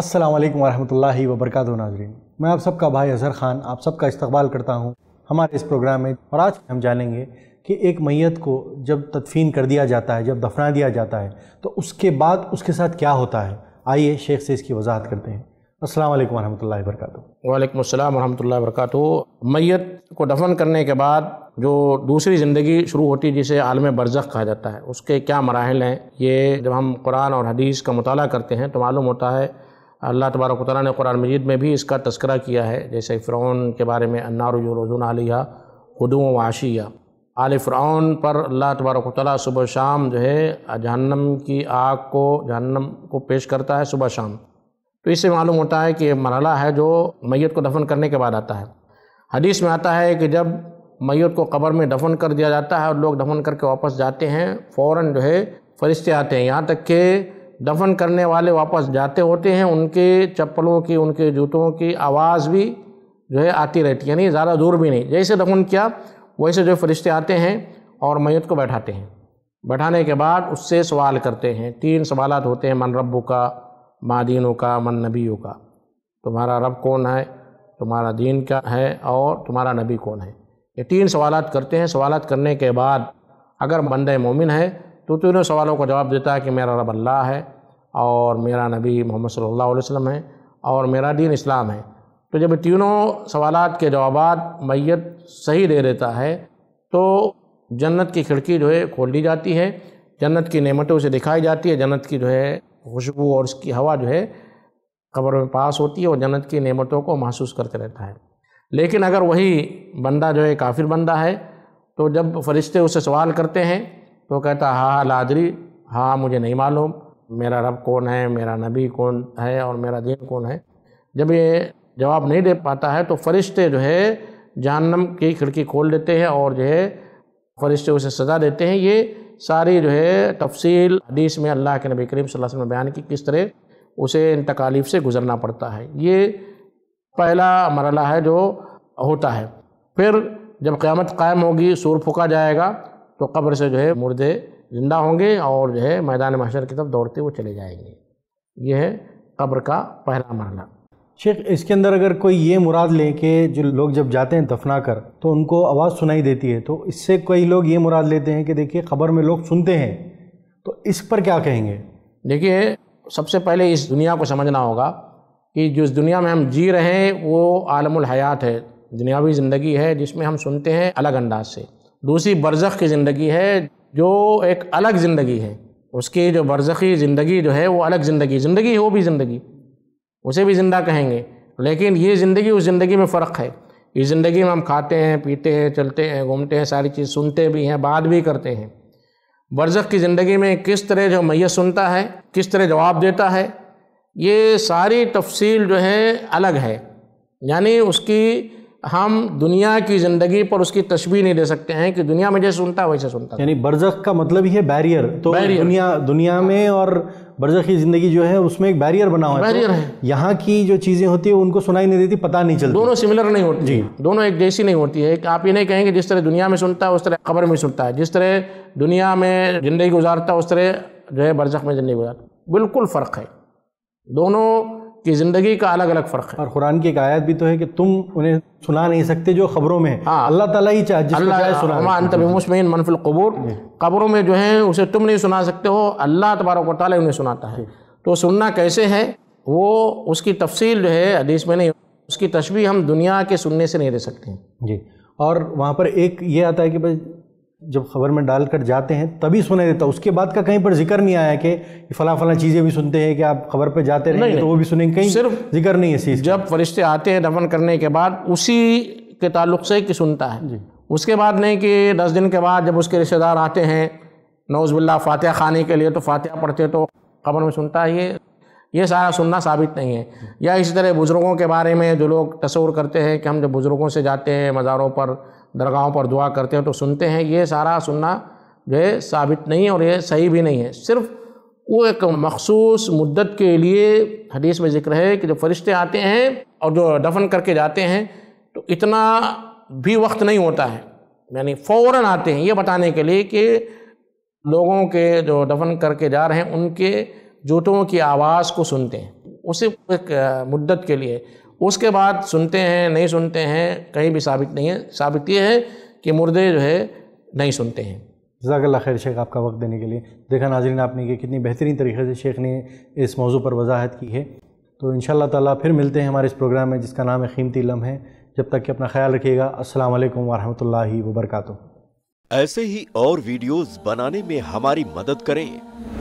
السلام علیکم ورحمۃ اللہ وبرکاتہ ناظرین میں آپ سب کا بھائی اظہر خان آپ سب کا استقبال کرتا ہوں ہمارے اس پروگرام میں اور آج ہم جانیں گے کہ ایک میت کو جب تدفین کر دیا جاتا ہے جب دفنا دیا جاتا ہے تو اس کے بعد اس کے ساتھ کیا ہوتا ہے آئیے شیخ سے اس کی وضاحت کرتے ہیں السلام علیکم ورحمۃ اللہ وبرکاتہ وعلیکم السلام ورحمۃ اللہ وبرکاتہ میت کو دفن کرنے کے بعد جو دوسری زندگی شروع ہوتی ہے جسے عالم برزخ کہا جاتا ہے اس کے کیا مراحل ہیں یہ جب ہم قرآن اور حدیث کا مطالعہ کرتے ہیں تو معلوم ہوتا ہے اللہ تبارک و تعالیٰ نے قرآن مجید میں بھی اس کا تذکرہ کیا ہے جیسے فرعون کے بارے میں انار یورزون علیہ خدو و عاشیہ آل فرعون پر اللہ تبارک و تعالیٰ صبح شام جو ہے جہنم کی آگ کو جہنم کو پیش کرتا ہے صبح شام تو اس سے معلوم ہوتا ہے کہ مرحلہ ہے جو میت کو دفن کرنے کے بعد آتا ہے حدیث میں آتا ہے کہ جب میت کو قبر میں دفن کر دیا جاتا ہے اور لوگ دفن کر کے واپس جاتے ہیں فوراً جو ہے فرشتے آتے ہیں یہاں تک کہ دفن کرنے والے واپس جاتے ہوتے ہیں ان کے چپلوں کی ان کے جوتوں کی آواز بھی جو ہے آتی رہتی ہے یعنی زیادہ دور بھی نہیں جیسے دفن کیا ویسے جو فرشتے آتے ہیں اور میت کو بیٹھاتے ہیں بیٹھانے کے بعد اس سے سوال کرتے ہیں تین سوالات ہوتے ہیں من ربو کا ماں دینوں کا من نبیوں کا تمہارا رب کون ہے تمہارا دین کا ہے اور تمہارا نبی کون ہے یہ تین سوالات کرتے ہیں سوالات کرنے کے بعد اگر بندہ مومن ہے تو تینوں سوالوں کا جواب دیتا ہے کہ میرا رب اللہ ہے اور میرا نبی محمد صلی اللہ علیہ وسلم ہے اور میرا دین اسلام ہے تو جب تینوں سوالات کے جوابات میت صحیح دے دیتا ہے تو جنت کی کھڑکی جو ہے کھول دی جاتی ہے جنت کی نعمتوں سے دکھائی جاتی ہے جنت کی جو ہے خوشبو اور اس کی ہوا جو ہے قبر میں پاس ہوتی ہے اور جنت کی نعمتوں کو محسوس کرتے رہتا ہے لیکن اگر وہی بندہ جو ہے کافر بندہ ہے تو جب فرشتے اسے سوال کرتے ہیں تو کہتا ہاں, ہاں، لادری ہاں مجھے نہیں معلوم میرا رب کون ہے میرا نبی کون ہے اور میرا دین کون ہے جب یہ جواب نہیں دے پاتا ہے تو فرشتے جو ہے جہنم کی کھڑکی کھول دیتے ہیں اور جو ہے فرشتے اسے سزا دیتے ہیں یہ ساری جو ہے تفصیل حدیث میں اللہ کے نبی کریم صلی اللہ علیہ وسلم بیان کی کس طرح اسے ان تکالیف سے گزرنا پڑتا ہے یہ پہلا مرحلہ ہے جو ہوتا ہے پھر جب قیامت قائم ہوگی سور پھکا جائے گا تو قبر سے جو ہے مردے زندہ ہوں گے اور جو ہے میدان محشر کی طرف دوڑتے ہوئے چلے جائیں گے یہ ہے قبر کا پہلا مرحلہ شیخ اس کے اندر اگر کوئی یہ مراد لیں کہ جو لوگ جب جاتے ہیں دفنا کر تو ان کو آواز سنائی دیتی ہے تو اس سے کئی لوگ یہ مراد لیتے ہیں کہ دیکھیے قبر میں لوگ سنتے ہیں تو اس پر کیا کہیں گے دیکھیے سب سے پہلے اس دنیا کو سمجھنا ہوگا کہ جس دنیا میں ہم جی رہے ہیں وہ عالم الحیات ہے دنیاوی زندگی ہے جس میں ہم سنتے ہیں الگ انداز سے دوسری برزخ کی زندگی ہے جو ایک الگ زندگی ہے اس کی جو برزخی زندگی جو ہے وہ الگ زندگی زندگی ہو بھی زندگی اسے بھی زندہ کہیں گے لیکن یہ زندگی اس زندگی میں فرق ہے یہ زندگی میں ہم کھاتے ہیں پیتے ہیں چلتے ہیں گھومتے ہیں ساری چیز سنتے بھی ہیں بات بھی کرتے ہیں برزخ کی زندگی میں کس طرح جو میت سنتا ہے کس طرح جواب دیتا ہے یہ ساری تفصیل جو ہے الگ ہے یعنی اس کی ہم دنیا کی زندگی پر اس کی تشبیح نہیں دے سکتے ہیں کہ دنیا میں جیسے سنتا ہے ویسے سنتا یعنی برزخ کا مطلب ہی ہے بیریئر تو دنیا میں اور برزخی زندگی جو ہے اس میں ایک بیریئر بنا ہوا ہے یہاں کی جو چیزیں ہوتی ہیں ان کو سنائی نہیں دیتی پتہ نہیں چلتی دونوں سملر نہیں ہوتی جی دونوں ایک جیسی نہیں ہوتی ہے کہ آپ یہ نہیں کہیں کہ جس طرح دنیا میں سنتا ہے اس طرح قبر میں سنتا ہے جس طرح دنیا میں زندگی گزارتا ہے اس طرح جو ہے برزخ میں زندگی گزارتا بالکل فرق ہے دونوں کی زندگی کا الگ الگ فرق ہے اور قرآن کی ایک آیت بھی تو ہے کہ تم انہیں سنا نہیں سکتے جو خبروں میں ہاں اللہ تعالیٰ ہی جس اللہ منف القبور جی۔ قبروں میں جو ہیں اسے تم نہیں سنا سکتے ہو اللہ تبارک و تعالیٰ انہیں سناتا ہے جی۔ تو سننا کیسے ہے وہ اس کی تفصیل جو ہے حدیث میں نہیں اس کی تشبیح ہم دنیا کے سننے سے نہیں دے سکتے جی اور وہاں پر ایک یہ آتا ہے کہ بھائی جب خبر میں ڈال کر جاتے ہیں تبھی سنے دیتا اس کے بعد کا کہیں پر ذکر نہیں آیا کہ فلاں فلاں چیزیں بھی سنتے ہیں کہ آپ خبر پہ جاتے تو وہ بھی سنیں کہیں صرف ذکر نہیں چیز جب فرشتے آتے ہیں دفن کرنے کے بعد اسی کے تعلق سے کہ سنتا ہے جی اس کے بعد نہیں کہ دس دن کے بعد جب اس کے رشتہ دار آتے ہیں نوز باللہ فاتحہ خانے کے لیے تو فاتحہ پڑھتے تو خبر میں سنتا ہے یہ یہ سارا سننا ثابت نہیں ہے یا اسی طرح بزرگوں کے بارے میں جو لوگ تصور کرتے ہیں کہ ہم جب بزرگوں سے جاتے ہیں مزاروں پر درگاہوں پر دعا کرتے ہیں تو سنتے ہیں یہ سارا سننا جو ہے ثابت نہیں ہے اور یہ صحیح بھی نہیں ہے صرف وہ ایک مخصوص مدت کے لیے حدیث میں ذکر ہے کہ جو فرشتے آتے ہیں اور جو دفن کر کے جاتے ہیں تو اتنا بھی وقت نہیں ہوتا ہے یعنی فوراً آتے ہیں یہ بتانے کے لیے کہ لوگوں کے جو دفن کر کے جا رہے ہیں ان کے جوتوں کی آواز کو سنتے ہیں اسے ایک مدت کے لیے اس کے بعد سنتے ہیں نہیں سنتے ہیں کہیں بھی ثابت نہیں ہے ثابت یہ ہے کہ مردے جو ہے نہیں سنتے ہیں جزاک اللہ خیر شیخ آپ کا وقت دینے کے لیے دیکھا ناظرین آپ نے کہ کتنی بہترین طریقے سے شیخ نے اس موضوع پر وضاحت کی ہے تو ان شاء اللہ تعالیٰ پھر ملتے ہیں ہمارے اس پروگرام میں جس کا نام ہے قیمتی علم ہے جب تک کہ اپنا خیال رکھیے گا السلام علیکم ورحمۃ اللہ وبرکاتہ ایسے ہی اور ویڈیوز بنانے میں ہماری مدد کریں